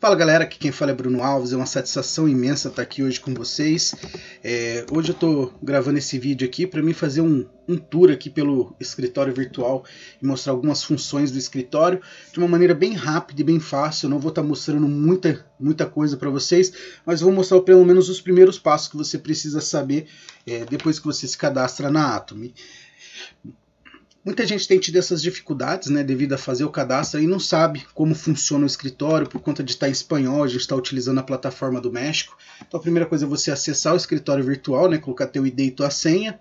Fala galera, aqui quem fala é Bruno Alves, é uma satisfação imensa estar aqui hoje com vocês. É, hoje eu estou gravando esse vídeo aqui para mim fazer um, um tour aqui pelo escritório virtual e mostrar algumas funções do escritório de uma maneira bem rápida e bem fácil. Eu não vou estar mostrando muita, muita coisa para vocês, mas vou mostrar pelo menos os primeiros passos que você precisa saber é, depois que você se cadastra na Atom. Muita gente tem tido essas dificuldades, né, devido a fazer o cadastro e não sabe como funciona o escritório por conta de estar em espanhol, a gente está utilizando a plataforma do México. Então a primeira coisa é você acessar o escritório virtual, né, colocar teu ID e tua senha.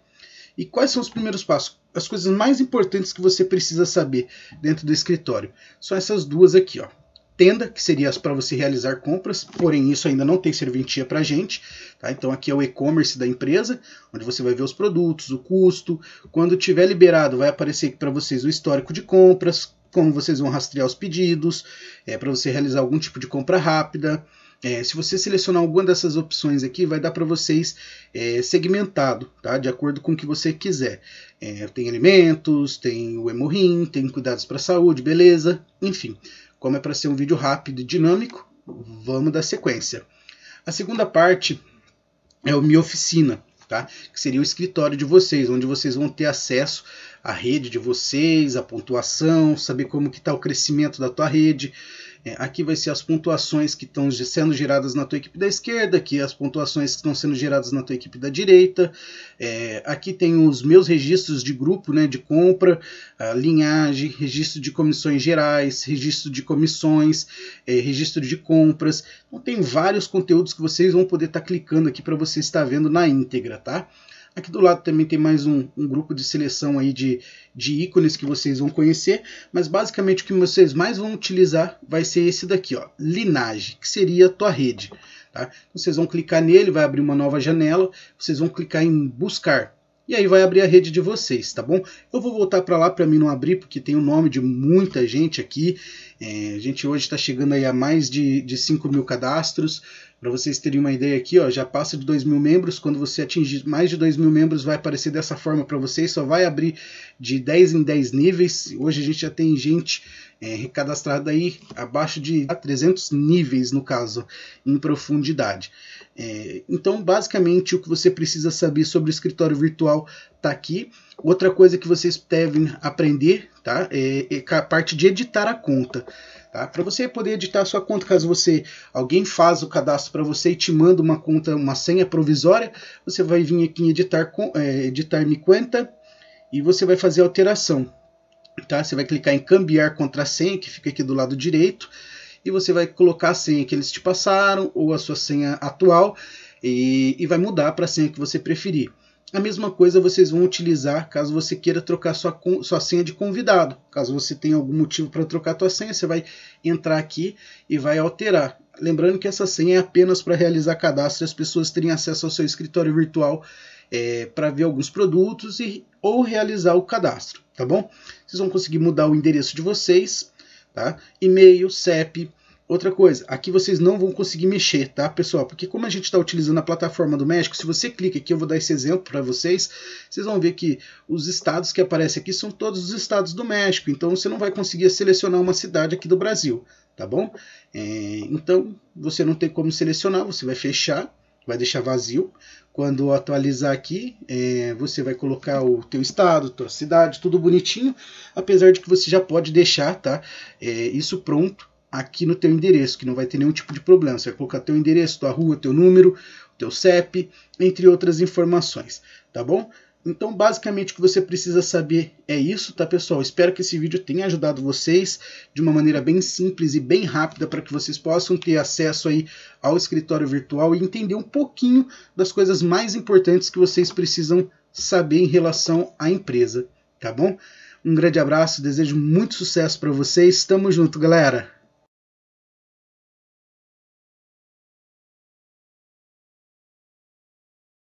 E quais são os primeiros passos? As coisas mais importantes que você precisa saber dentro do escritório. São essas duas aqui, ó tenda, que seria para você realizar compras, porém isso ainda não tem serventia para a gente. Tá? Então aqui é o e-commerce da empresa, onde você vai ver os produtos, o custo. Quando tiver liberado, vai aparecer para vocês o histórico de compras, como vocês vão rastrear os pedidos, é, para você realizar algum tipo de compra rápida. É, se você selecionar alguma dessas opções aqui, vai dar para vocês é, segmentado, tá? De acordo com o que você quiser. É, tem alimentos, tem o hemorrim, tem cuidados para a saúde, beleza, enfim. Como é para ser um vídeo rápido e dinâmico, vamos dar sequência. A segunda parte é o Minha Oficina, tá? que seria o escritório de vocês, onde vocês vão ter acesso à rede de vocês, à pontuação, saber como que está o crescimento da tua rede, é, aqui vai ser as pontuações que estão sendo geradas na tua equipe da esquerda, aqui as pontuações que estão sendo geradas na tua equipe da direita. É, aqui tem os meus registros de grupo, né, de compra, linhagem, registro de comissões gerais, registro de comissões, é, registro de compras. Então tem vários conteúdos que vocês vão poder estar tá clicando aqui para você estar vendo na íntegra, tá? Aqui do lado também tem mais um, um, grupo de seleção aí de, de ícones que vocês vão conhecer, mas basicamente o que vocês mais vão utilizar vai ser esse daqui, ó, linagem, que seria a tua rede. Tá? Então, vocês vão clicar nele, vai abrir uma nova janela, vocês vão clicar em buscar, e aí vai abrir a rede de vocês, tá bom? Eu vou voltar para lá para mim não abrir, porque tem o nome de muita gente aqui, é, a gente hoje está chegando aí a mais de, de 5 mil cadastros. Para vocês terem uma ideia aqui, ó, já passa de 2 mil membros. Quando você atingir mais de 2 mil membros, vai aparecer dessa forma para vocês. Só vai abrir de 10 em 10 níveis. Hoje a gente já tem gente é, recadastrada aí abaixo de 300 níveis, no caso, em profundidade. É, então, basicamente, o que você precisa saber sobre o escritório virtual está aqui. Outra coisa que vocês devem aprender tá? é, é a parte de editar a conta. Tá? Para você poder editar a sua conta, caso você alguém faz o cadastro para você e te manda uma conta, uma senha provisória, você vai vir aqui em editar, é, editar me conta e você vai fazer a alteração. Tá? Você vai clicar em cambiar senha, que fica aqui do lado direito, e você vai colocar a senha que eles te passaram ou a sua senha atual e, e vai mudar para a senha que você preferir. A mesma coisa vocês vão utilizar caso você queira trocar sua, sua senha de convidado. Caso você tenha algum motivo para trocar sua senha, você vai entrar aqui e vai alterar. Lembrando que essa senha é apenas para realizar cadastro e as pessoas terem acesso ao seu escritório virtual é, para ver alguns produtos e, ou realizar o cadastro, tá bom? Vocês vão conseguir mudar o endereço de vocês, tá? E-mail, CEP, Outra coisa, aqui vocês não vão conseguir mexer, tá, pessoal? Porque como a gente está utilizando a plataforma do México, se você clica aqui, eu vou dar esse exemplo para vocês, vocês vão ver que os estados que aparecem aqui são todos os estados do México, então você não vai conseguir selecionar uma cidade aqui do Brasil, tá bom? É, então, você não tem como selecionar, você vai fechar, vai deixar vazio. Quando atualizar aqui, é, você vai colocar o teu estado, tua cidade, tudo bonitinho, apesar de que você já pode deixar, tá? É, isso pronto aqui no teu endereço, que não vai ter nenhum tipo de problema. Você vai colocar teu endereço, tua rua, teu número, teu CEP, entre outras informações, tá bom? Então, basicamente, o que você precisa saber é isso, tá, pessoal? Espero que esse vídeo tenha ajudado vocês de uma maneira bem simples e bem rápida para que vocês possam ter acesso aí ao escritório virtual e entender um pouquinho das coisas mais importantes que vocês precisam saber em relação à empresa, tá bom? Um grande abraço, desejo muito sucesso para vocês. Tamo junto, galera!